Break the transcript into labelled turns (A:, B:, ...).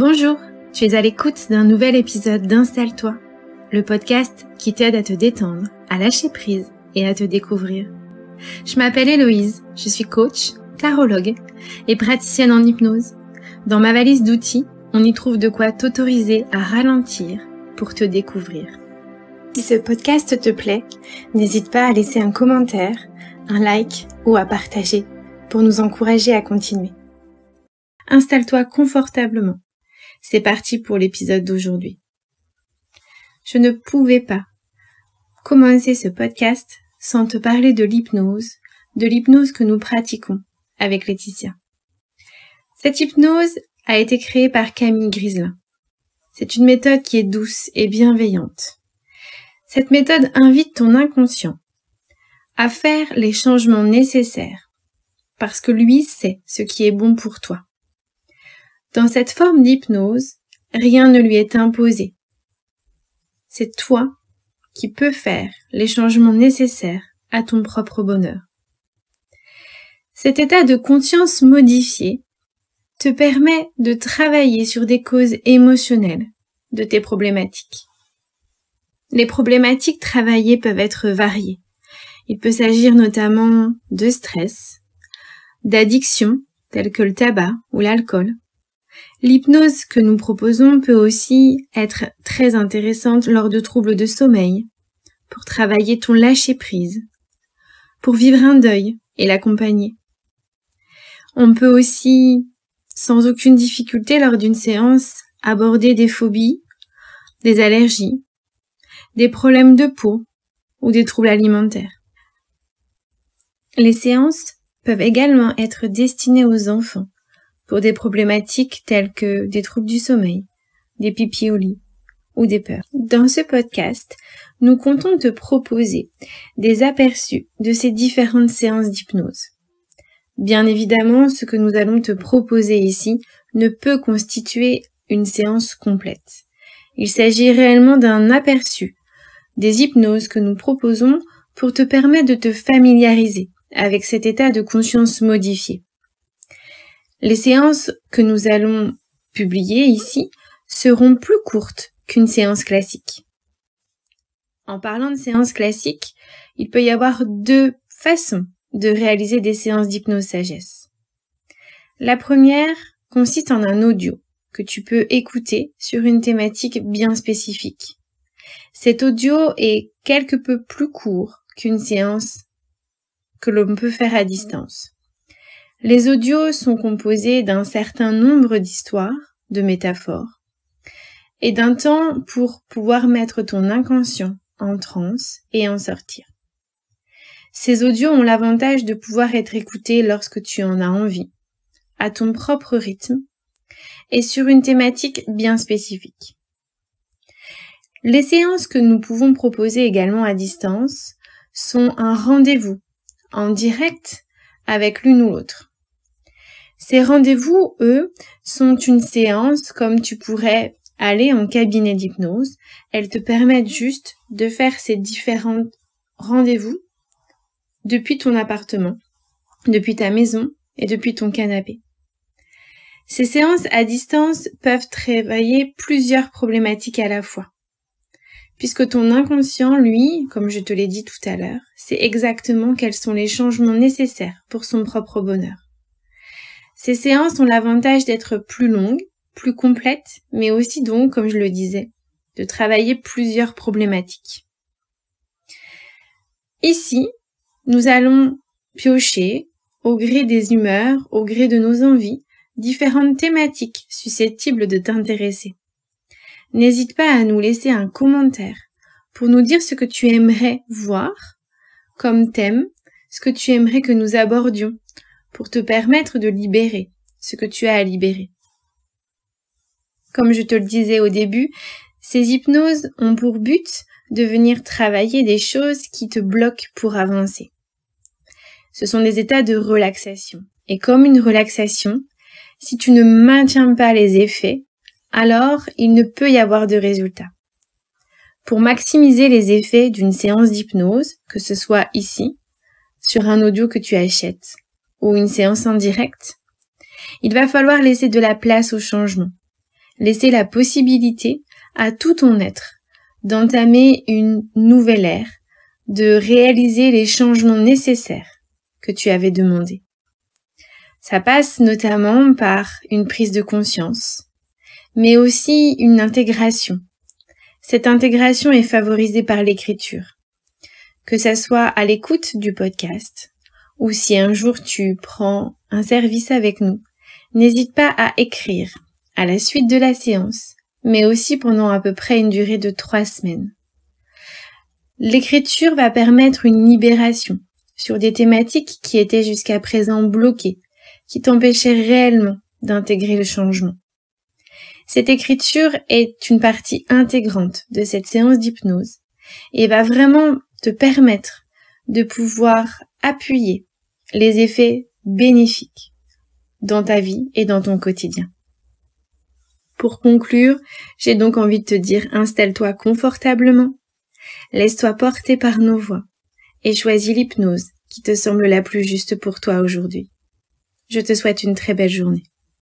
A: Bonjour, tu es à l'écoute d'un nouvel épisode d'Installe-toi, le podcast qui t'aide à te détendre, à lâcher prise et à te découvrir. Je m'appelle Héloïse, je suis coach, carologue et praticienne en hypnose. Dans ma valise d'outils, on y trouve de quoi t'autoriser à ralentir pour te découvrir. Si ce podcast te plaît, n'hésite pas à laisser un commentaire, un like ou à partager pour nous encourager à continuer. Installe-toi confortablement c'est parti pour l'épisode d'aujourd'hui. Je ne pouvais pas commencer ce podcast sans te parler de l'hypnose, de l'hypnose que nous pratiquons avec Laetitia. Cette hypnose a été créée par Camille Griselin. C'est une méthode qui est douce et bienveillante. Cette méthode invite ton inconscient à faire les changements nécessaires parce que lui sait ce qui est bon pour toi. Dans cette forme d'hypnose, rien ne lui est imposé. C'est toi qui peux faire les changements nécessaires à ton propre bonheur. Cet état de conscience modifié te permet de travailler sur des causes émotionnelles de tes problématiques. Les problématiques travaillées peuvent être variées. Il peut s'agir notamment de stress, d'addictions telles que le tabac ou l'alcool, L'hypnose que nous proposons peut aussi être très intéressante lors de troubles de sommeil, pour travailler ton lâcher-prise, pour vivre un deuil et l'accompagner. On peut aussi, sans aucune difficulté lors d'une séance, aborder des phobies, des allergies, des problèmes de peau ou des troubles alimentaires. Les séances peuvent également être destinées aux enfants pour des problématiques telles que des troubles du sommeil, des pipi au lit ou des peurs. Dans ce podcast, nous comptons te proposer des aperçus de ces différentes séances d'hypnose. Bien évidemment, ce que nous allons te proposer ici ne peut constituer une séance complète. Il s'agit réellement d'un aperçu des hypnoses que nous proposons pour te permettre de te familiariser avec cet état de conscience modifié. Les séances que nous allons publier ici seront plus courtes qu'une séance classique. En parlant de séances classiques, il peut y avoir deux façons de réaliser des séances d'hypnosagesse. La première consiste en un audio que tu peux écouter sur une thématique bien spécifique. Cet audio est quelque peu plus court qu'une séance que l'on peut faire à distance. Les audios sont composés d'un certain nombre d'histoires, de métaphores, et d'un temps pour pouvoir mettre ton inconscient en transe et en sortir. Ces audios ont l'avantage de pouvoir être écoutés lorsque tu en as envie, à ton propre rythme et sur une thématique bien spécifique. Les séances que nous pouvons proposer également à distance sont un rendez-vous en direct avec l'une ou l'autre. Ces rendez-vous, eux, sont une séance comme tu pourrais aller en cabinet d'hypnose. Elles te permettent juste de faire ces différents rendez-vous depuis ton appartement, depuis ta maison et depuis ton canapé. Ces séances à distance peuvent travailler plusieurs problématiques à la fois. Puisque ton inconscient, lui, comme je te l'ai dit tout à l'heure, sait exactement quels sont les changements nécessaires pour son propre bonheur. Ces séances ont l'avantage d'être plus longues, plus complètes, mais aussi donc, comme je le disais, de travailler plusieurs problématiques. Ici, nous allons piocher, au gré des humeurs, au gré de nos envies, différentes thématiques susceptibles de t'intéresser. N'hésite pas à nous laisser un commentaire pour nous dire ce que tu aimerais voir comme thème, ce que tu aimerais que nous abordions pour te permettre de libérer ce que tu as à libérer. Comme je te le disais au début, ces hypnoses ont pour but de venir travailler des choses qui te bloquent pour avancer. Ce sont des états de relaxation. Et comme une relaxation, si tu ne maintiens pas les effets, alors il ne peut y avoir de résultat. Pour maximiser les effets d'une séance d'hypnose, que ce soit ici, sur un audio que tu achètes, ou une séance en direct, il va falloir laisser de la place au changement, laisser la possibilité à tout ton être d'entamer une nouvelle ère, de réaliser les changements nécessaires que tu avais demandé. Ça passe notamment par une prise de conscience, mais aussi une intégration. Cette intégration est favorisée par l'écriture, que ça soit à l'écoute du podcast, ou si un jour tu prends un service avec nous, n'hésite pas à écrire à la suite de la séance, mais aussi pendant à peu près une durée de trois semaines. L'écriture va permettre une libération sur des thématiques qui étaient jusqu'à présent bloquées, qui t'empêchaient réellement d'intégrer le changement. Cette écriture est une partie intégrante de cette séance d'hypnose et va vraiment te permettre de pouvoir appuyer les effets bénéfiques dans ta vie et dans ton quotidien. Pour conclure, j'ai donc envie de te dire installe-toi confortablement, laisse-toi porter par nos voix et choisis l'hypnose qui te semble la plus juste pour toi aujourd'hui. Je te souhaite une très belle journée.